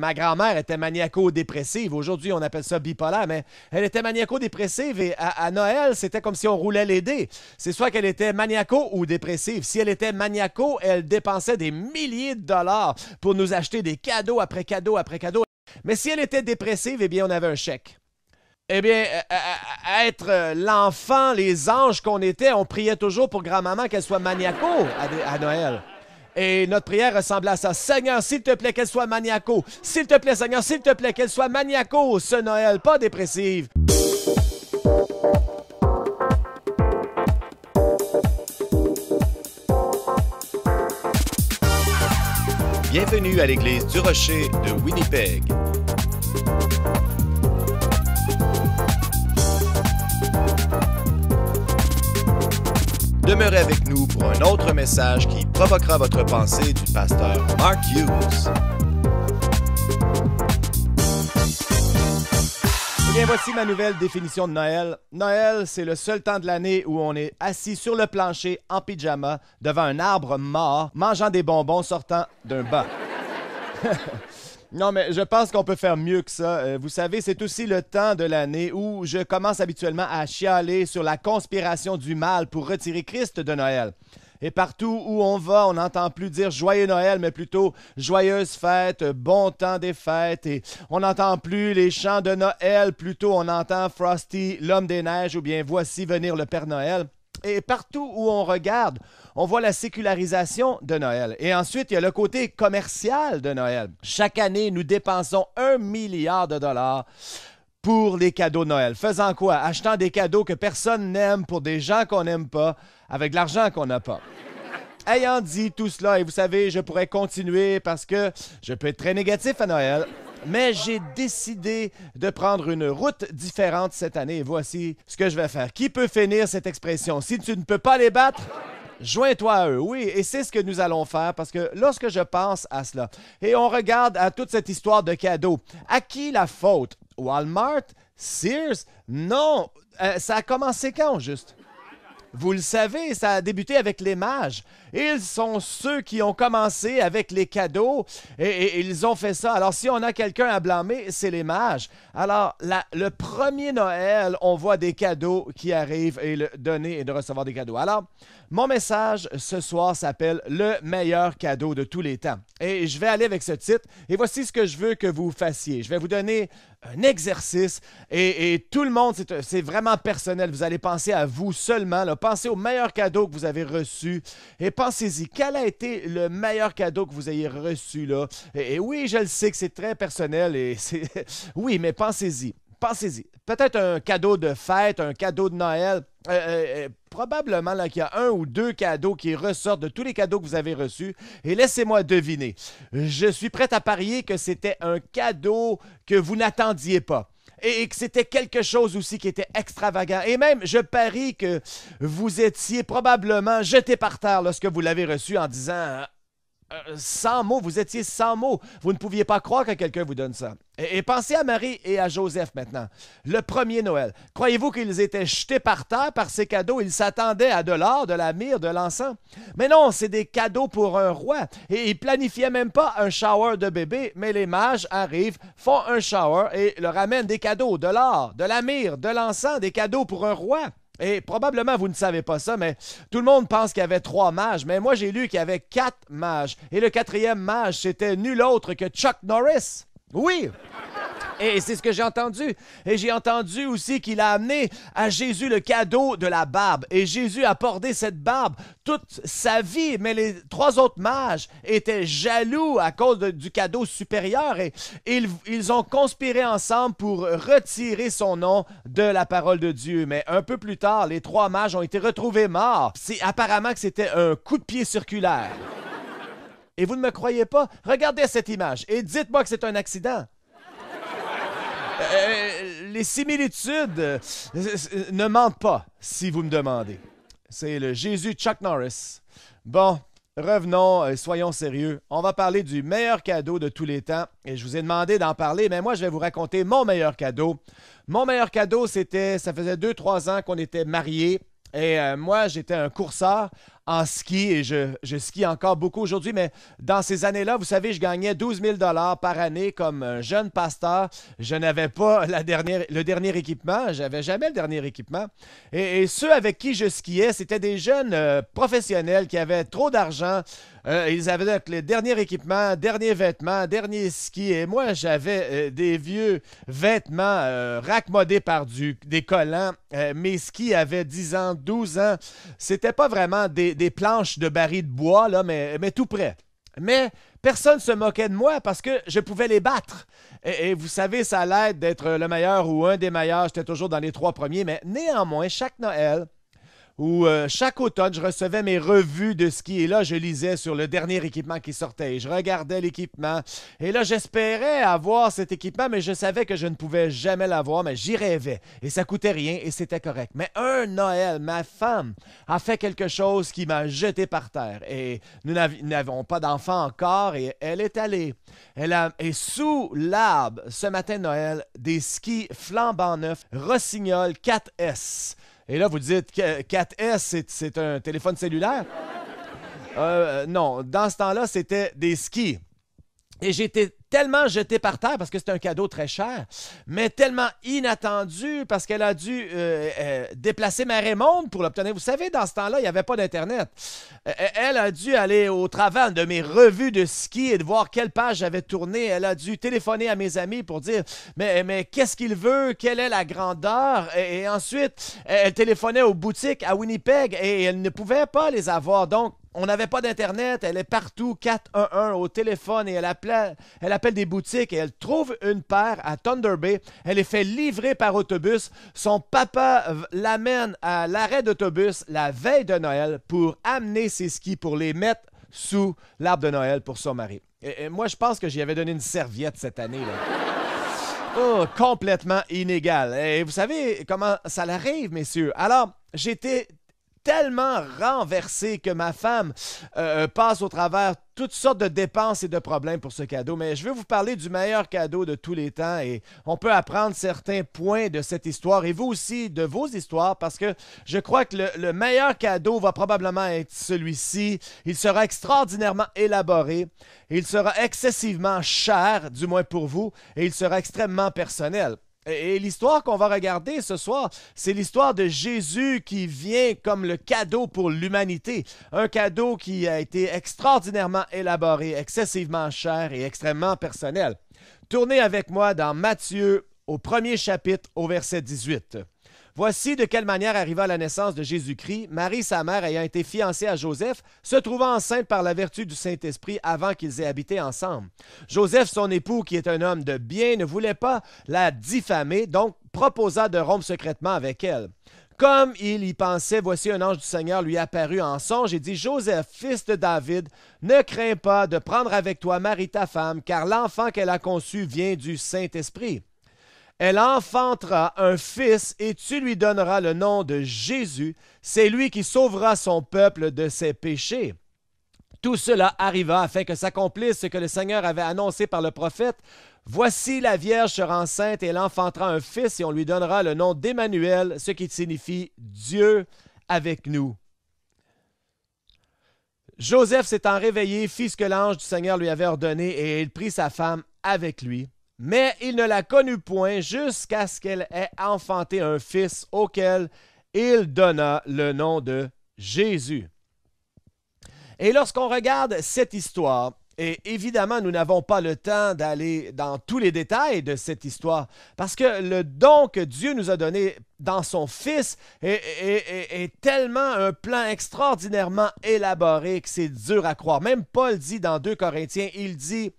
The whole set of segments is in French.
Ma grand-mère était maniaco-dépressive. Aujourd'hui, on appelle ça bipolaire, mais elle était maniaco-dépressive et à, Noël, c'était comme si on roulait les dés. C'est soit qu'elle était maniaco ou dépressive. Si elle était maniaco, elle dépensait des milliers de dollars pour nous acheter des cadeaux après cadeaux après cadeaux. Mais si elle était dépressive, eh bien, on avait un chèque. Eh bien, être euh, l'enfant, les anges qu'on était, on priait toujours pour grand-maman qu'elle soit maniaco à Noël. Et notre prière ressemble à ça. Seigneur, s'il te plaît, qu'elle soit maniaco. S'il te plaît, Seigneur, s'il te plaît, qu'elle soit maniaco ce Noël, pas dépressive. Bienvenue à l'église du Rocher de Winnipeg. Demeurez avec nous pour un autre message qui provoquera votre pensée du pasteur Mark Hughes. Eh bien, voici ma nouvelle définition de Noël. Noël, c'est le seul temps de l'année où on est assis sur le plancher en pyjama devant un arbre mort, mangeant des bonbons sortant d'un banc. Non, mais je pense qu'on peut faire mieux que ça. Euh, vous savez, c'est aussi le temps de l'année où je commence habituellement à chialer sur la conspiration du mal pour retirer Christ de Noël. Et partout où on va, on n'entend plus dire Joyeux Noël, mais plutôt Joyeuse fête, bon temps des fêtes. Et on n'entend plus les chants de Noël, plutôt on entend Frosty, l'homme des neiges, ou bien Voici venir le Père Noël. Et partout où on regarde, on voit la sécularisation de Noël. Et ensuite, il y a le côté commercial de Noël. Chaque année, nous dépensons un milliard de dollars pour les cadeaux de Noël. Faisant quoi? Achetant des cadeaux que personne n'aime pour des gens qu'on n'aime pas avec l'argent qu'on n'a pas. Ayant dit tout cela, et vous savez, je pourrais continuer parce que je peux être très négatif à Noël, mais j'ai décidé de prendre une route différente cette année et voici ce que je vais faire. Qui peut finir cette expression? Si tu ne peux pas les battre, Joins-toi à eux, oui, et c'est ce que nous allons faire parce que lorsque je pense à cela, et on regarde à toute cette histoire de cadeaux, à qui la faute Walmart, Sears. Non, euh, ça a commencé quand juste? Vous le savez, ça a débuté avec les mages. Ils sont ceux qui ont commencé avec les cadeaux et, ils ont fait ça. Alors, si on a quelqu'un à blâmer, c'est les mages. Alors, le premier Noël, on voit des cadeaux qui arrivent et le donner et de recevoir des cadeaux. Alors, mon message ce soir s'appelle Le meilleur cadeau de tous les temps. Et je vais aller avec ce titre. Et voici ce que je veux que vous fassiez. Je vais vous donner un exercice et, tout le monde, c'est vraiment personnel. Vous allez penser à vous seulement. Pensez au meilleur cadeau que vous avez reçu et pensez-y. Quel a été le meilleur cadeau que vous ayez reçu là? Et, oui, je le sais que c'est très personnel et c'est. oui, mais pensez-y. Pensez-y. Peut-être un cadeau de fête, un cadeau de Noël. Euh, euh, euh, probablement là qu'il y a un ou deux cadeaux qui ressortent de tous les cadeaux que vous avez reçus. Et laissez-moi deviner. Je suis prêt à parier que c'était un cadeau que vous n'attendiez pas et, que c'était quelque chose aussi qui était extravagant. Et même, je parie que vous étiez probablement jeté par terre lorsque vous l'avez reçu en disant euh, sans mots, vous étiez sans mots. Vous ne pouviez pas croire que quelqu'un vous donne ça. Et, pensez à Marie et à Joseph maintenant. Le premier Noël. Croyez-vous qu'ils étaient jetés par terre par ces cadeaux? Ils s'attendaient à de l'or, de la myrrhe, de l'encens. Mais non, c'est des cadeaux pour un roi. Et ils planifiaient même pas un shower de bébé, mais les mages arrivent, font un shower et leur amènent des cadeaux, de l'or, de la myrrhe, de l'encens, des cadeaux pour un roi. Et probablement, vous ne savez pas ça, mais tout le monde pense qu'il y avait trois mages, mais moi, j'ai lu qu'il y avait quatre mages. Et le quatrième mage, c'était nul autre que Chuck Norris. Oui! Et c'est ce que j'ai entendu. Et j'ai entendu aussi qu'il a amené à Jésus le cadeau de la barbe. Et Jésus a porté cette barbe toute sa vie. Mais les trois autres mages étaient jaloux à cause du cadeau supérieur. Et ils, ont conspiré ensemble pour retirer son nom de la parole de Dieu. Mais un peu plus tard, les trois mages ont été retrouvés morts. C'est apparemment que c'était un coup de pied circulaire. Et vous ne me croyez pas? Regardez cette image et dites-moi que c'est un accident. Euh, les similitudes euh, euh, ne mentent pas, si vous me demandez. C'est le Jésus Chuck Norris. Bon, revenons, soyons sérieux. On va parler du meilleur cadeau de tous les temps. Et je vous ai demandé d'en parler, mais moi, je vais vous raconter mon meilleur cadeau. Mon meilleur cadeau, c'était, ça faisait 2-3 ans qu'on était mariés. Et moi, j'étais un courseur en ski et je, skie encore beaucoup aujourd'hui, mais dans ces années-là, vous savez, je gagnais 12 000 par année comme jeune pasteur. Je n'avais pas la dernière, le dernier équipement, j'avais jamais le dernier équipement. Et, ceux avec qui je skiais, c'était des jeunes euh, professionnels qui avaient trop d'argent. Euh, ils avaient donc les derniers équipements, derniers vêtements, dernier ski. Et moi, j'avais euh, des vieux vêtements racmodés par des collants. mes skis avaient 10 ans, 12 ans. C'était pas vraiment des des, planches de barils de bois, là, mais, tout près. Mais personne se moquait de moi parce que je pouvais les battre. Et, vous savez, ça l'aide d'être le meilleur ou un des meilleurs. J'étais toujours dans les trois premiers, mais néanmoins, chaque Noël, où euh, chaque automne, je recevais mes revues de ski et là, je lisais sur le dernier équipement qui sortait. Et je regardais l'équipement et là, j'espérais avoir cet équipement, mais je savais que je ne pouvais jamais l'avoir, mais j'y rêvais et ça coûtait rien et c'était correct. Mais un Noël, ma femme a fait quelque chose qui m'a jeté par terre et nous n'avons pas d'enfant encore et elle est allée. Elle a, et sous l'arbre, ce matin Noël, des skis flambant neufs Rossignol 4S et là, vous dites 4S, c'est un téléphone cellulaire? Euh, non, dans ce temps-là, c'était des skis. Et j'étais tellement jeté par terre parce que c'était un cadeau très cher, mais tellement inattendu parce qu'elle a dû euh, euh, déplacer ma Raymonde pour l'obtenir. Vous savez, dans ce temps-là, il n'y avait pas d'Internet. Euh, elle a dû aller au travers de mes revues de ski et de voir quelle page j'avais tournée. Elle a dû téléphoner à mes amis pour dire Mais, mais qu'est-ce qu'il veut Quelle est la grandeur et ensuite, elle téléphonait aux boutiques à Winnipeg et elle ne pouvait pas les avoir. Donc, on n'avait pas d'Internet, elle est partout, 411, au téléphone, et elle, appelle, elle appelle des boutiques et elle trouve une paire à Thunder Bay. Elle est fait livrer par autobus. Son papa l'amène à l'arrêt d'autobus la veille de Noël pour amener ses skis pour les mettre sous l'arbre de Noël pour son mari. moi, je pense que j'y avais donné une serviette cette année. Là. Oh, complètement inégal. Et vous savez comment ça l'arrive, messieurs. Alors, j'étais tellement renversé que ma femme euh, euh, passe au travers toutes sortes de dépenses et de problèmes pour ce cadeau, mais je vais vous parler du meilleur cadeau de tous les temps et on peut apprendre certains points de cette histoire et vous aussi de vos histoires parce que je crois que le meilleur cadeau va probablement être celui-ci. Il sera extraordinairement élaboré, il sera excessivement cher, du moins pour vous, et il sera extrêmement personnel. Et l'histoire qu'on va regarder ce soir, c'est l'histoire de Jésus qui vient comme le cadeau pour l'humanité. Un cadeau qui a été extraordinairement élaboré, excessivement cher et extrêmement personnel. Tournez avec moi dans Matthieu au premier chapitre au verset 18. Voici de quelle manière arriva la naissance de Jésus-Christ, Marie, sa mère, ayant été fiancée à Joseph, se trouvant enceinte par la vertu du Saint-Esprit avant qu'ils aient habité ensemble. Joseph, son époux, qui est un homme de bien, ne voulait pas la diffamer, donc proposa de rompre secrètement avec elle. Comme il y pensait, voici un ange du Seigneur lui apparut en songe et dit, Joseph, fils de David, ne crains pas de prendre avec toi Marie ta femme, car l'enfant qu'elle a conçu vient du Saint-Esprit. Elle enfantera un fils et tu lui donneras le nom de Jésus. C'est lui qui sauvera son peuple de ses péchés. Tout cela arriva afin que s'accomplisse ce que le Seigneur avait annoncé par le prophète. Voici la Vierge sera enceinte et elle enfantera un fils et on lui donnera le nom d'Emmanuel, ce qui signifie Dieu avec nous. Joseph s'étant réveillé, fit ce que l'ange du Seigneur lui avait ordonné et il prit sa femme avec lui mais il ne la connut point jusqu'à ce qu'elle ait enfanté un fils auquel il donna le nom de Jésus. Et lorsqu'on regarde cette histoire, et évidemment, nous n'avons pas le temps d'aller dans tous les détails de cette histoire, parce que le don que Dieu nous a donné dans son Fils est, tellement un plan extraordinairement élaboré que c'est dur à croire. Même Paul dit dans 2 Corinthiens, il dit,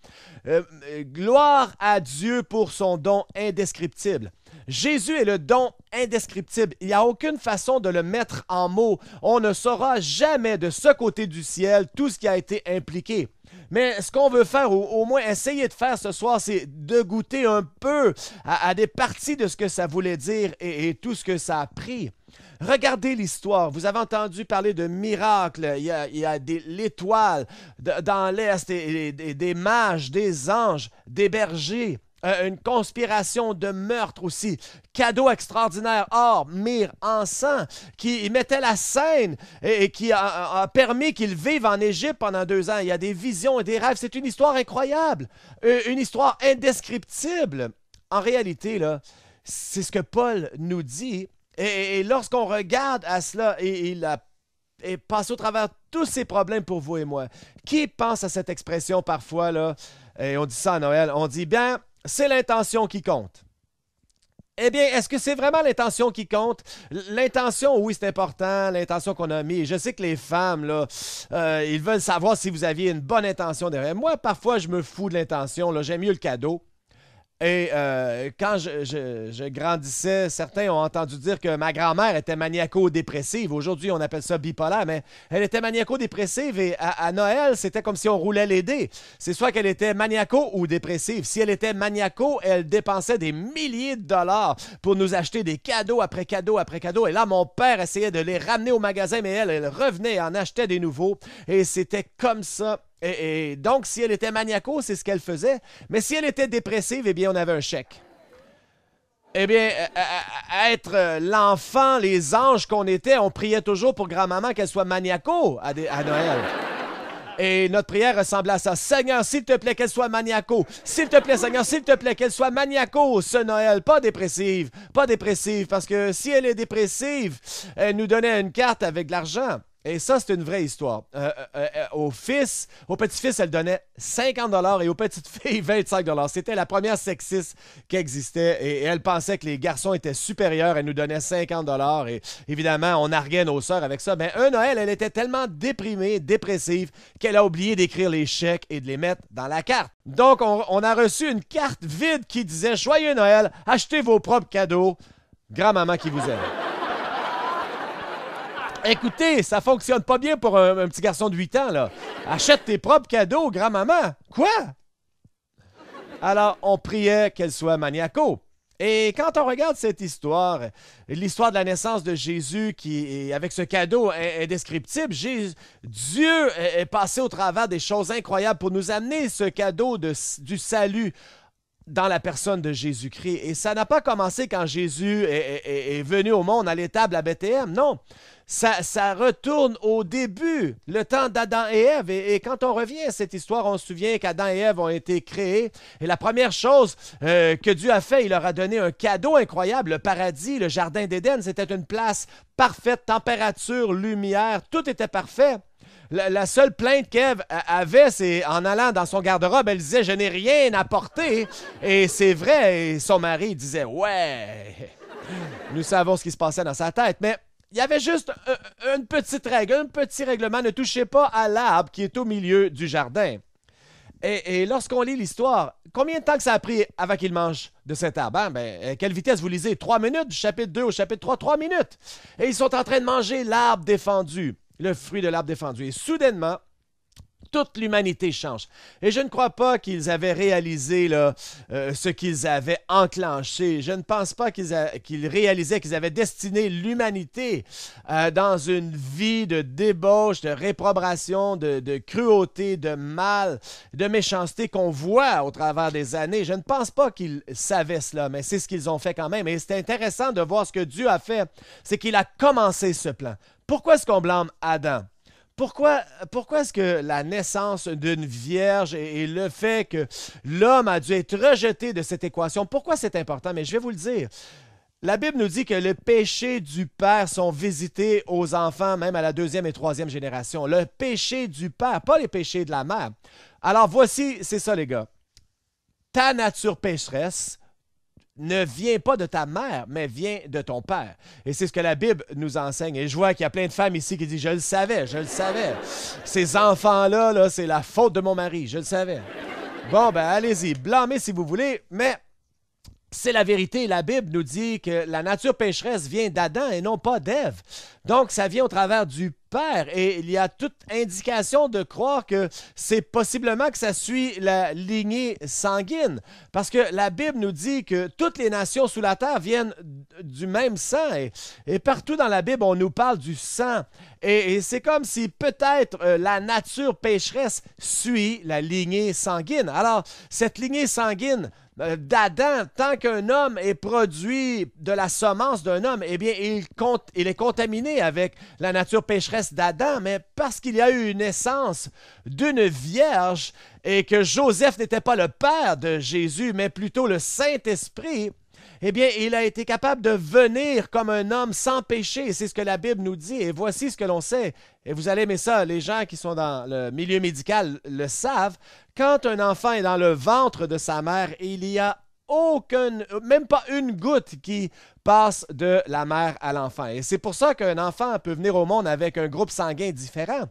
euh, gloire à Dieu pour son don indescriptible. Jésus est le don indescriptible. Il n'y a aucune façon de le mettre en mots. On ne saura jamais de ce côté du ciel tout ce qui a été impliqué. Mais ce qu'on veut faire, ou au moins essayer de faire ce soir, c'est de goûter un peu à, des parties de ce que ça voulait dire et, tout ce que ça a pris. Regardez l'histoire. Vous avez entendu parler de miracles. Il y a, des, l'étoile dans l'Est, des mages, des anges, des bergers. Euh, une conspiration de meurtre aussi. Cadeau extraordinaire, or, mire, encens, qui mettait la scène et, qui a, permis qu'il vive en Égypte pendant deux ans. Il y a des visions et des rêves. C'est une histoire incroyable, euh, une histoire indescriptible. En réalité, là, c'est ce que Paul nous dit. Et, lorsqu'on regarde à cela, et il a passe au travers tous ces problèmes pour vous et moi. Qui pense à cette expression parfois, là, et on dit ça à Noël, on dit, bien, c'est l'intention qui compte. Eh bien, est-ce que c'est vraiment l'intention qui compte? L'intention, oui, c'est important, l'intention qu'on a mis. Je sais que les femmes, là, euh, ils veulent savoir si vous aviez une bonne intention derrière. Moi, parfois, je me fous de l'intention, là, j'aime mieux le cadeau. Et euh, quand je, grandissais, certains ont entendu dire que ma grand-mère était maniaco-dépressive. Aujourd'hui, on appelle ça bipolaire, mais elle était maniaco-dépressive et à, Noël, c'était comme si on roulait les dés. C'est soit qu'elle était maniaco ou dépressive. Si elle était maniaco, elle dépensait des milliers de dollars pour nous acheter des cadeaux après cadeaux après cadeaux. Et là, mon père essayait de les ramener au magasin, mais elle, elle revenait et en achetait des nouveaux. Et c'était comme ça et, donc, si elle était maniaco, c'est ce qu'elle faisait. Mais si elle était dépressive, eh bien, on avait un chèque. Eh bien, être euh, l'enfant, les anges qu'on était, on priait toujours pour grand-maman qu'elle soit maniaco à, à Noël. Et notre prière ressemblait à ça. Seigneur, s'il te plaît, qu'elle soit maniaco. S'il te plaît, Seigneur, s'il te plaît, qu'elle soit maniaco ce Noël. Pas dépressive. Pas dépressive, parce que si elle est dépressive, elle nous donnait une carte avec de l'argent. Et ça, c'est une vraie histoire. Euh, euh, euh, au fils, au petit-fils, elle donnait 50 dollars et aux petites filles, 25 dollars. C'était la première sexiste qui existait et, elle pensait que les garçons étaient supérieurs. Elle nous donnait 50 dollars et évidemment, on arguait nos sœurs avec ça. Mais ben, un Noël, elle était tellement déprimée, dépressive, qu'elle a oublié d'écrire les chèques et de les mettre dans la carte. Donc, on, on a reçu une carte vide qui disait « Joyeux Noël, achetez vos propres cadeaux. Grand-maman qui vous aime. » Écoutez, ça fonctionne pas bien pour un, petit garçon de 8 ans, là. Achète tes propres cadeaux, grand-maman. Quoi? Alors, on priait qu'elle soit maniaco. Et quand on regarde cette histoire, l'histoire de la naissance de Jésus, qui, avec ce cadeau indescriptible, Dieu est passé au travers des choses incroyables pour nous amener ce cadeau du salut dans la personne de Jésus-Christ. Et ça n'a pas commencé quand Jésus est, venu au monde à l'étable à Bethléem, non. Ça, retourne au début, le temps d'Adam et Ève. Et, quand on revient à cette histoire, on se souvient qu'Adam et Ève ont été créés. Et la première chose euh, que Dieu a fait, il leur a donné un cadeau incroyable, le paradis, le jardin d'Éden. C'était une place parfaite, température, lumière, tout était parfait la, seule plainte qu'Ève avait, c'est en allant dans son garde-robe, elle disait Je n'ai rien à porter. Et c'est vrai. son mari disait Ouais. Nous savons ce qui se passait dans sa tête. Mais il y avait juste une petite règle, un petit règlement. Ne touchez pas à l'arbre qui est au milieu du jardin. Et, lorsqu'on lit l'histoire, combien de temps ça a pris avant qu'il mange de cet arbre? Hein? Ben, euh, quelle vitesse vous lisez? Trois minutes, du chapitre 2 au chapitre 3, trois minutes. Et ils sont en train de manger l'arbre défendu le fruit de l'arbre défendu. Et soudainement, toute l'humanité change. Et je ne crois pas qu'ils avaient réalisé là, euh, ce qu'ils avaient enclenché. Je ne pense pas qu'ils, qu'ils réalisaient qu'ils avaient destiné l'humanité euh, dans une vie de débauche, de réprobation, de, cruauté, de mal, de méchanceté qu'on voit au travers des années. Je ne pense pas qu'ils savaient cela, mais c'est ce qu'ils ont fait quand même. Et c'est intéressant de voir ce que Dieu a fait. C'est qu'il a commencé ce plan. Pourquoi est-ce qu'on blâme Adam? Pourquoi, pourquoi est-ce que la naissance d'une vierge et, et le fait que l'homme a dû être rejeté de cette équation, pourquoi c'est important? Mais je vais vous le dire. La Bible nous dit que les péchés du Père sont visités aux enfants, même à la deuxième et troisième génération. Le péché du Père, pas les péchés de la mère. Alors voici, c'est ça les gars. Ta nature pécheresse ne vient pas de ta mère, mais vient de ton père. Et c'est ce que la Bible nous enseigne. Et je vois qu'il y a plein de femmes ici qui disent, je le savais, je le savais. Ces enfants-là, -là, c'est la faute de mon mari, je le savais. Bon, ben allez-y, blâmez si vous voulez, mais c'est la vérité. La Bible nous dit que la nature pécheresse vient d'Adam et non pas d'Ève. Donc, ça vient au travers du Père. Et il y a toute indication de croire que c'est possiblement que ça suit la lignée sanguine. Parce que la Bible nous dit que toutes les nations sous la terre viennent du même sang. Et, partout dans la Bible, on nous parle du sang. Et, c'est comme si peut-être euh, la nature pécheresse suit la lignée sanguine. Alors, cette lignée sanguine euh, d'Adam, tant qu'un homme est produit de la semence d'un homme, eh bien, il, il est contaminé avec la nature pécheresse d'Adam, mais parce qu'il y a eu une naissance d'une vierge et que Joseph n'était pas le père de Jésus, mais plutôt le Saint-Esprit, eh bien, il a été capable de venir comme un homme sans péché. C'est ce que la Bible nous dit. Et voici ce que l'on sait. Et vous allez aimer ça. Les gens qui sont dans le milieu médical le savent. Quand un enfant est dans le ventre de sa mère, il n'y a aucune, même pas une goutte qui passe de la mère à l'enfant. Et c'est pour ça qu'un enfant peut venir au monde avec un groupe sanguin différent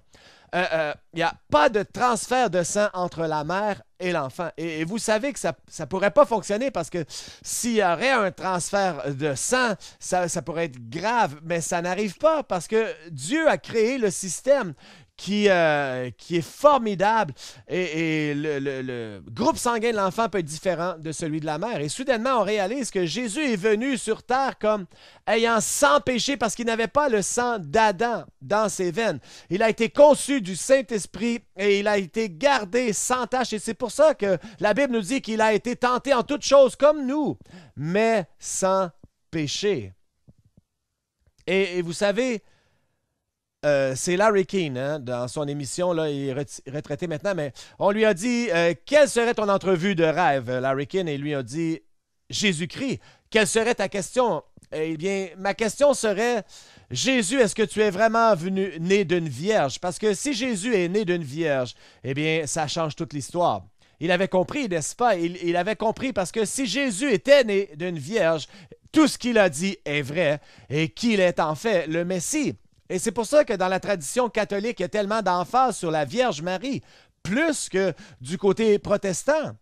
il euh, n'y euh, a pas de transfert de sang entre la mère et l'enfant. Et, vous savez que ça ne pourrait pas fonctionner parce que s'il y aurait un transfert de sang, ça, ça pourrait être grave, mais ça n'arrive pas parce que Dieu a créé le système qui, euh, qui est formidable. Et, le, groupe sanguin de l'enfant peut être différent de celui de la mère. Et soudainement, on réalise que Jésus est venu sur terre comme ayant sans péché parce qu'il n'avait pas le sang d'Adam dans ses veines. Il a été conçu du Saint-Esprit et il a été gardé sans tâche. Et c'est pour ça que la Bible nous dit qu'il a été tenté en toutes choses comme nous, mais sans péché. et vous savez, euh, c'est Larry King, hein, dans son émission, là, il est retraité maintenant, mais on lui a dit euh, Quelle serait ton entrevue de rêve, euh, Larry Keane Et lui a dit Jésus-Christ. Quelle serait ta question Eh bien, ma question serait Jésus, est-ce que tu es vraiment venu né d'une vierge Parce que si Jésus est né d'une vierge, eh bien, ça change toute l'histoire. Il avait compris, n'est-ce pas il, il avait compris parce que si Jésus était né d'une vierge, tout ce qu'il a dit est vrai et qu'il est en fait le Messie. Et c'est pour ça que dans la tradition catholique, il y a tellement d'emphase sur la Vierge Marie, plus que du côté protestant.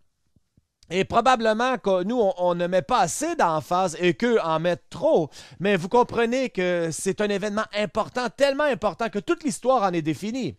Et probablement que nous, on, ne met pas assez d'emphase et qu'eux en mettent trop. Mais vous comprenez que c'est un événement important, tellement important que toute l'histoire en est définie.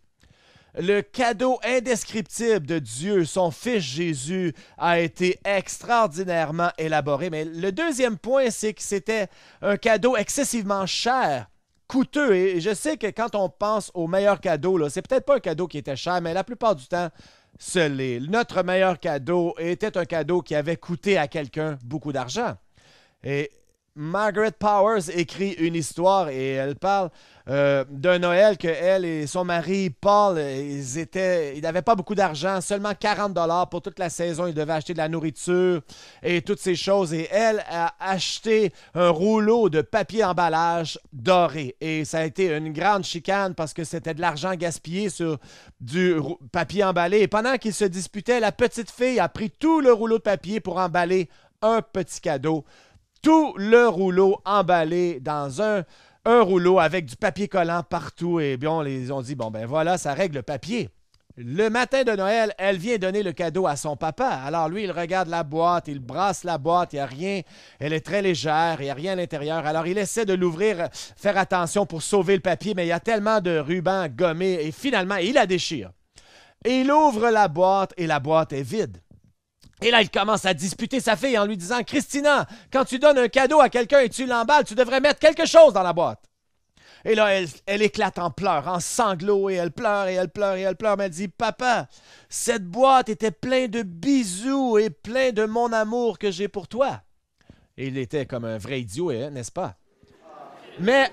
Le cadeau indescriptible de Dieu, son Fils Jésus, a été extraordinairement élaboré. Mais le deuxième point, c'est que c'était un cadeau excessivement cher coûteux. Et je sais que quand on pense au meilleur cadeau, c'est peut-être pas un cadeau qui était cher, mais la plupart du temps, ce Notre meilleur cadeau était un cadeau qui avait coûté à quelqu'un beaucoup d'argent. Et Margaret Powers écrit une histoire et elle parle euh, d'un Noël que elle et son mari Paul, ils étaient, ils n'avaient pas beaucoup d'argent, seulement 40 dollars pour toute la saison. Ils devaient acheter de la nourriture et toutes ces choses. Et elle a acheté un rouleau de papier emballage doré. Et ça a été une grande chicane parce que c'était de l'argent gaspillé sur du papier emballé. Et pendant qu'ils se disputaient, la petite fille a pris tout le rouleau de papier pour emballer un petit cadeau tout le rouleau emballé dans un, rouleau avec du papier collant partout. Et bien, ils les dit, bon, ben voilà, ça règle le papier. Le matin de Noël, elle vient donner le cadeau à son papa. Alors lui, il regarde la boîte, il brasse la boîte, il n'y a rien, elle est très légère, il n'y a rien à l'intérieur. Alors il essaie de l'ouvrir, faire attention pour sauver le papier, mais il y a tellement de rubans gommés et finalement, il la déchire. Et il ouvre la boîte et la boîte est vide. Et là, il commence à disputer sa fille en lui disant Christina, quand tu donnes un cadeau à quelqu'un et tu l'emballes, tu devrais mettre quelque chose dans la boîte. Et là, elle, éclate en pleurs, en sanglots, et elle pleure, et elle pleure, et elle pleure, mais elle dit Papa, cette boîte était pleine de bisous et pleine de mon amour que j'ai pour toi. Et il était comme un vrai idiot, eh, n'est-ce pas Mais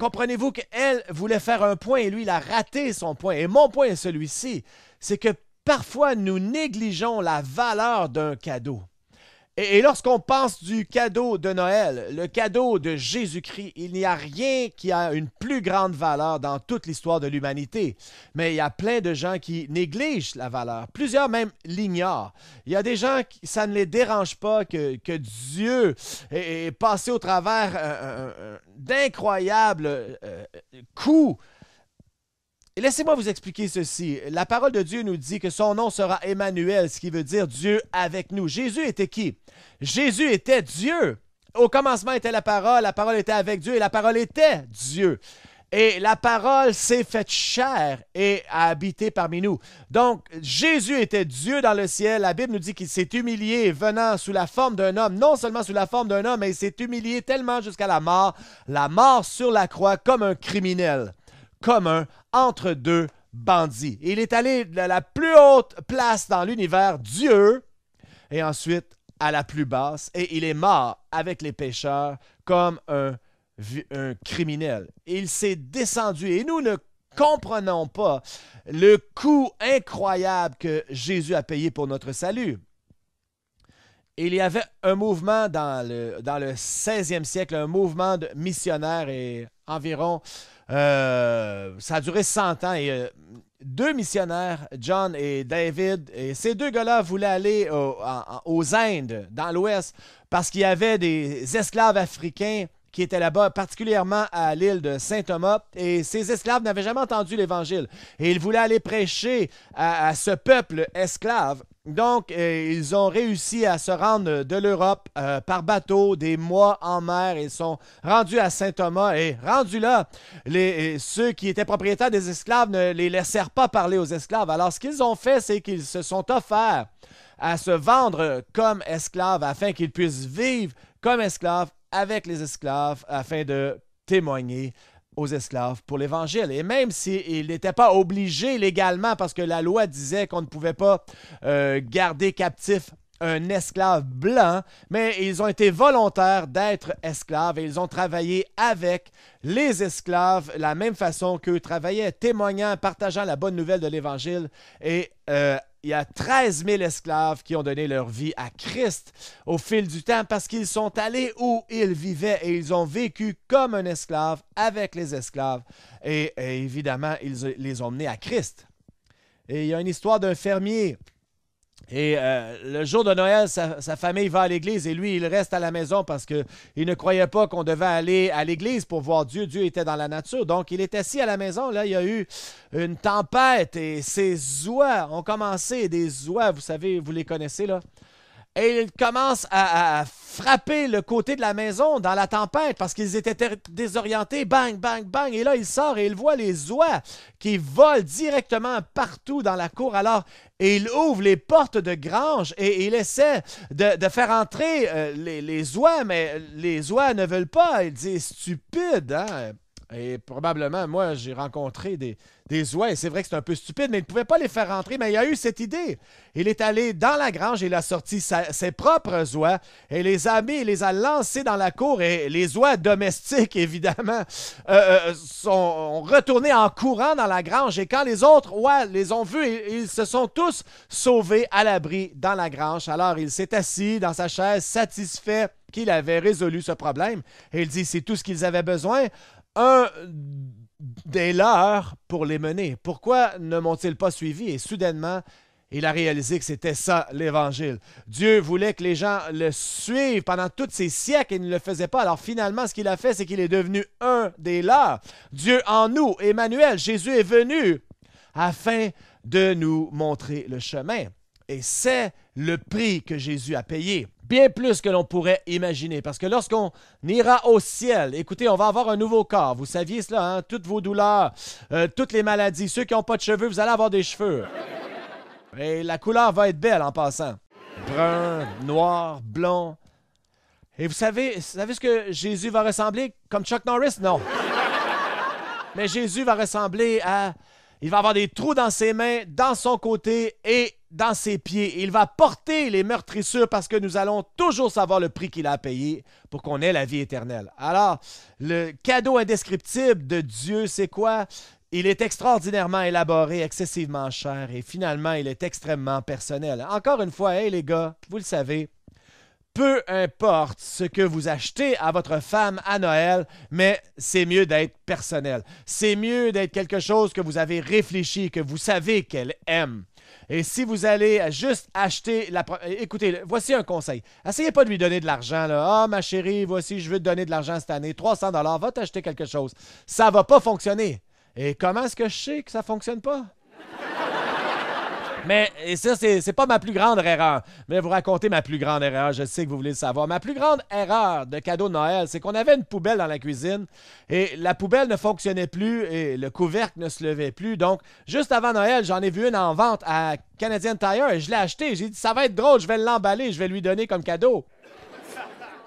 comprenez-vous qu'elle voulait faire un point et lui, il a raté son point. Et mon point est celui-ci c'est que parfois nous négligeons la valeur d'un cadeau. Et, lorsqu'on pense du cadeau de Noël, le cadeau de Jésus-Christ, il n'y a rien qui a une plus grande valeur dans toute l'histoire de l'humanité. Mais il y a plein de gens qui négligent la valeur. Plusieurs même l'ignorent. Il y a des gens qui, ça ne les dérange pas que, Dieu ait passé au travers d'incroyables euh, euh, coups laissez-moi vous expliquer ceci. La parole de Dieu nous dit que son nom sera Emmanuel, ce qui veut dire Dieu avec nous. Jésus était qui? Jésus était Dieu. Au commencement était la parole, la parole était avec Dieu et la parole était Dieu. Et la parole s'est faite chair et a habité parmi nous. Donc, Jésus était Dieu dans le ciel. La Bible nous dit qu'il s'est humilié venant sous la forme d'un homme, non seulement sous la forme d'un homme, mais il s'est humilié tellement jusqu'à la mort, la mort sur la croix comme un criminel comme un entre-deux bandits, il est allé de la plus haute place dans l'univers, Dieu, et ensuite à la plus basse, et il est mort avec les pécheurs comme un, criminel. Il s'est descendu, et nous ne comprenons pas le coût incroyable que Jésus a payé pour notre salut. Il y avait un mouvement dans le, dans le 16e siècle, un mouvement de missionnaires et environ euh, ça a duré 100 ans et euh, deux missionnaires, John et David, et ces deux gars-là voulaient aller aux Indes, dans l'Ouest, parce qu'il y avait des esclaves africains qui étaient là-bas, particulièrement à l'île de Saint-Thomas, et ces esclaves n'avaient jamais entendu l'Évangile. Et ils voulaient aller prêcher à ce peuple esclave donc, euh, ils ont réussi à se rendre de l'Europe euh, par bateau, des mois en mer. Ils sont rendus à Saint-Thomas et rendus là. Euh, ceux qui étaient propriétaires des esclaves ne les laissèrent pas parler aux esclaves. Alors, ce qu'ils ont fait, c'est qu'ils se sont offerts à se vendre comme esclaves afin qu'ils puissent vivre comme esclaves avec les esclaves afin de témoigner aux esclaves pour l'Évangile. Et même s'ils n'étaient pas obligés légalement, parce que la loi disait qu'on ne pouvait pas euh, garder captif un esclave blanc, mais ils ont été volontaires d'être esclaves et ils ont travaillé avec les esclaves la même façon qu'eux travaillaient, témoignant, partageant la bonne nouvelle de l'Évangile et euh, il y a 13 000 esclaves qui ont donné leur vie à Christ au fil du temps parce qu'ils sont allés où ils vivaient et ils ont vécu comme un esclave avec les esclaves. Et, évidemment, ils les ont menés à Christ. Et il y a une histoire d'un fermier et euh, le jour de Noël, sa, famille va à l'église et lui, il reste à la maison parce qu'il ne croyait pas qu'on devait aller à l'église pour voir Dieu. Dieu était dans la nature. Donc, il est assis à la maison. Là, il y a eu une tempête et ses oies ont commencé. Des oies, vous savez, vous les connaissez, là. Et il commence à, à, frapper le côté de la maison dans la tempête parce qu'ils étaient désorientés. Bang, bang, bang. Et là, il sort et il voit les oies qui volent directement partout dans la cour. Alors, et il ouvre les portes de grange et il essaie de, faire entrer euh, les, les oies, mais les oies ne veulent pas. Il dit stupide, hein? Et probablement, moi, j'ai rencontré des, des oies, et c'est vrai que c'est un peu stupide, mais il ne pouvait pas les faire rentrer, mais il a eu cette idée. Il est allé dans la grange, il a sorti ses propres oies, et les a mis, il les a lancés dans la cour, et les oies domestiques, évidemment, euh, euh, sont retournées en courant dans la grange, et quand les autres oies les ont vus, ils, ils se sont tous sauvés à l'abri dans la grange. Alors, il s'est assis dans sa chaise, satisfait qu'il avait résolu ce problème, et il dit, c'est tout ce qu'ils avaient besoin un des leurs pour les mener. Pourquoi ne m'ont-ils pas suivi? Et soudainement, il a réalisé que c'était ça l'Évangile. Dieu voulait que les gens le suivent pendant tous ces siècles et ne le faisait pas. Alors finalement, ce qu'il a fait, c'est qu'il est devenu un des leurs. Dieu en nous, Emmanuel, Jésus est venu afin de nous montrer le chemin. Et c'est le prix que Jésus a payé bien plus que l'on pourrait imaginer. Parce que lorsqu'on ira au ciel, écoutez, on va avoir un nouveau corps. Vous saviez cela, hein? toutes vos douleurs, euh, toutes les maladies. Ceux qui n'ont pas de cheveux, vous allez avoir des cheveux. Et la couleur va être belle en passant. Brun, noir, blond. Et vous savez, vous savez ce que Jésus va ressembler comme Chuck Norris? Non. Mais Jésus va ressembler à il va avoir des trous dans ses mains, dans son côté et dans ses pieds. Il va porter les meurtrissures parce que nous allons toujours savoir le prix qu'il a payé pour qu'on ait la vie éternelle. Alors, le cadeau indescriptible de Dieu, c'est quoi? Il est extraordinairement élaboré, excessivement cher et finalement, il est extrêmement personnel. Encore une fois, hey les gars, vous le savez, peu importe ce que vous achetez à votre femme à Noël, mais c'est mieux d'être personnel. C'est mieux d'être quelque chose que vous avez réfléchi, que vous savez qu'elle aime. Et si vous allez juste acheter Écoutez, voici un conseil. Essayez pas de lui donner de l'argent. Ah, ma chérie, voici, je veux te donner de l'argent cette année. 300 dollars, va t'acheter quelque chose. Ça va pas fonctionner. Et comment est-ce que je sais que ça fonctionne pas? Mais et ça, c'est pas ma plus grande erreur. Mais vous racontez ma plus grande erreur. Je sais que vous voulez le savoir. Ma plus grande erreur de cadeau de Noël, c'est qu'on avait une poubelle dans la cuisine et la poubelle ne fonctionnait plus et le couvercle ne se levait plus. Donc, juste avant Noël, j'en ai vu une en vente à Canadian Tire et je l'ai acheté J'ai dit, ça va être drôle, je vais l'emballer, je vais lui donner comme cadeau.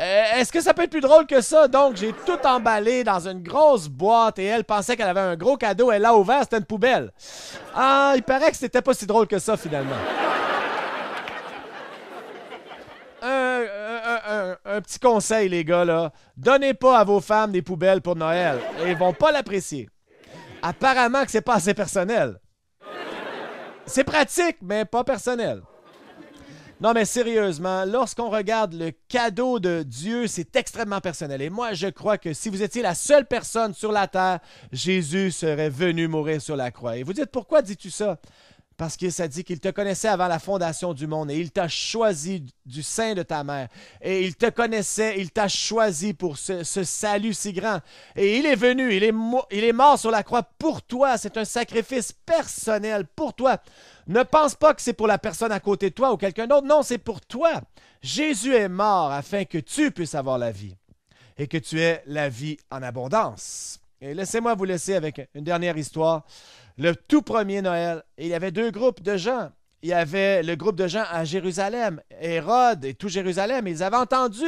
Euh, est-ce que ça peut être plus drôle que ça? Donc, j'ai tout emballé dans une grosse boîte et elle pensait qu'elle avait un gros cadeau. Elle l'a ouvert, c'était une poubelle. Ah, il paraît que c'était pas si drôle que ça, finalement. Un, petit conseil, les gars, là. Donnez pas à vos femmes des poubelles pour Noël. Elles vont pas l'apprécier. Apparemment que c'est pas assez personnel. C'est pratique, mais pas personnel. Non, mais sérieusement, lorsqu'on regarde le cadeau de Dieu, c'est extrêmement personnel. Et moi, je crois que si vous étiez la seule personne sur la terre, Jésus serait venu mourir sur la croix. Et vous dites, pourquoi dis-tu ça? parce que ça dit qu'il te connaissait avant la fondation du monde et il t'a choisi du sein de ta mère. Et il te connaissait, il t'a choisi pour ce, salut si grand. Et il est venu, il est, il est mort sur la croix pour toi. C'est un sacrifice personnel pour toi. Ne pense pas que c'est pour la personne à côté de toi ou quelqu'un d'autre. Non, c'est pour toi. Jésus est mort afin que tu puisses avoir la vie et que tu aies la vie en abondance laissez-moi vous laisser avec une dernière histoire. Le tout premier Noël, il y avait deux groupes de gens. Il y avait le groupe de gens à Jérusalem, Hérode et tout Jérusalem. Ils avaient entendu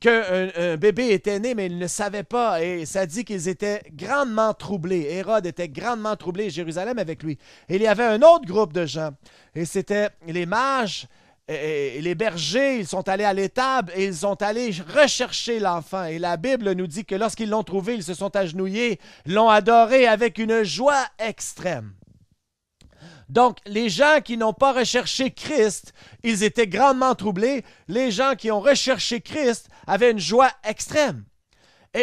qu'un bébé était né, mais ils ne savaient pas. Et ça dit qu'ils étaient grandement troublés. Hérode était grandement troublé, Jérusalem avec lui. Et il y avait un autre groupe de gens. Et c'était les mages et, les bergers, ils sont allés à l'étable et ils sont allés rechercher l'enfant. Et la Bible nous dit que lorsqu'ils l'ont trouvé, ils se sont agenouillés, l'ont adoré avec une joie extrême. Donc, les gens qui n'ont pas recherché Christ, ils étaient grandement troublés. Les gens qui ont recherché Christ avaient une joie extrême.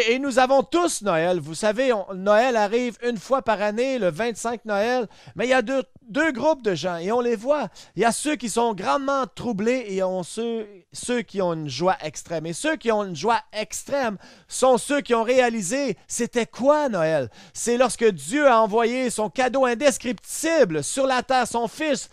Et, nous avons tous Noël. Vous savez, Noël arrive une fois par année, le 25 Noël, mais il y a deux deux groupes de gens et on les voit. Il y a ceux qui sont grandement troublés et ceux, ceux qui ont une joie extrême. Et ceux qui ont une joie extrême sont ceux qui ont réalisé c'était quoi Noël? C'est lorsque Dieu a envoyé son cadeau indescriptible sur la terre, son Fils,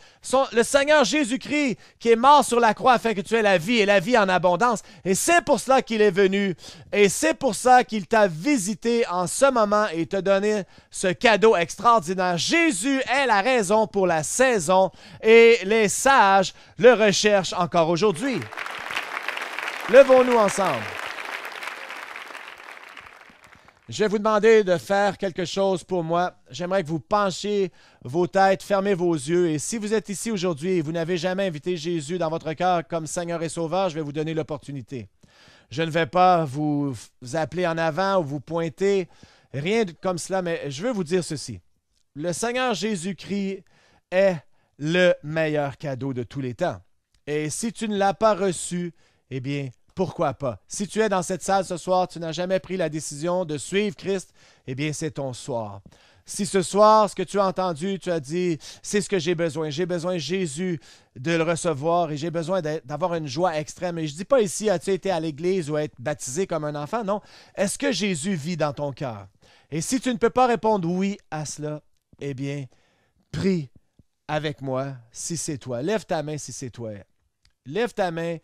le Seigneur Jésus-Christ qui est mort sur la croix afin que tu aies la vie et la vie en abondance. Et c'est pour cela qu'il est venu et c'est pour ça qu'il t'a visité en ce moment et te donné ce cadeau extraordinaire. Jésus est la raison pour la saison et les sages le recherchent encore aujourd'hui. Levons-nous ensemble. Je vais vous demander de faire quelque chose pour moi. J'aimerais que vous penchiez vos têtes, fermez vos yeux. Et si vous êtes ici aujourd'hui et vous n'avez jamais invité Jésus dans votre cœur comme Seigneur et Sauveur, je vais vous donner l'opportunité. Je ne vais pas vous appeler en avant ou vous pointer, rien comme cela, mais je veux vous dire ceci le Seigneur Jésus-Christ est le meilleur cadeau de tous les temps. Et si tu ne l'as pas reçu, eh bien, pourquoi pas? Si tu es dans cette salle ce soir, tu n'as jamais pris la décision de suivre Christ, eh bien, c'est ton soir. Si ce soir, ce que tu as entendu, tu as dit, c'est ce que j'ai besoin, j'ai besoin Jésus de le recevoir et j'ai besoin d'avoir une joie extrême. Et je ne dis pas ici, as-tu été à l'église ou à être baptisé comme un enfant? Non. Est-ce que Jésus vit dans ton cœur? Et si tu ne peux pas répondre oui à cela, eh bien, prie avec moi si c'est toi. Lève ta main si c'est toi. Lève ta main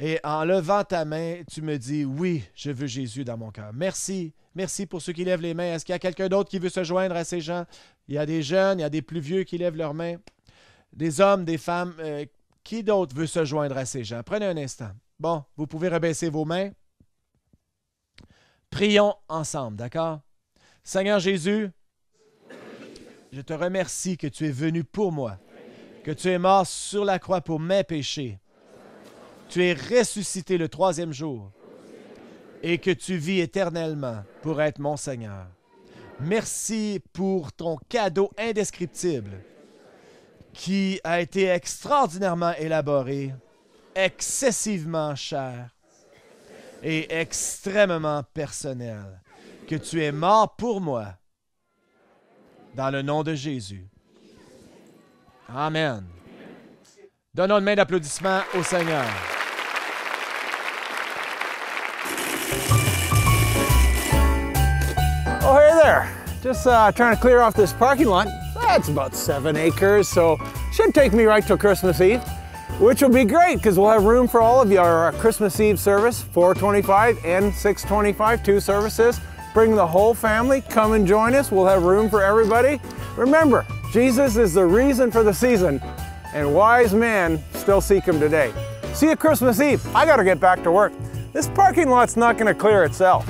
et en levant ta main, tu me dis oui, je veux Jésus dans mon cœur. Merci. Merci pour ceux qui lèvent les mains. Est-ce qu'il y a quelqu'un d'autre qui veut se joindre à ces gens? Il y a des jeunes, il y a des plus vieux qui lèvent leurs mains. Des hommes, des femmes. Euh, qui d'autre veut se joindre à ces gens? Prenez un instant. Bon, vous pouvez rebaisser vos mains. Prions ensemble, d'accord? Seigneur Jésus, je te remercie que tu es venu pour moi, que tu es mort sur la croix pour mes péchés. Tu es ressuscité le troisième jour et que tu vis éternellement pour être mon Seigneur. Merci pour ton cadeau indescriptible qui a été extraordinairement élaboré, excessivement cher et extrêmement personnel, que tu es mort pour moi Dans le nom de Jésus. Amen. Donnons une main d'applaudissement au Seigneur. Oh, hey there. Just uh, trying to clear off this parking lot. That's about seven acres, so should take me right till Christmas Eve, which will be great because we'll have room for all of your uh, Christmas Eve service, 425 and 625, two services. Bring the whole family, come and join us. We'll have room for everybody. Remember, Jesus is the reason for the season, and wise men still seek him today. See you Christmas Eve. I gotta get back to work. This parking lot's not gonna clear itself.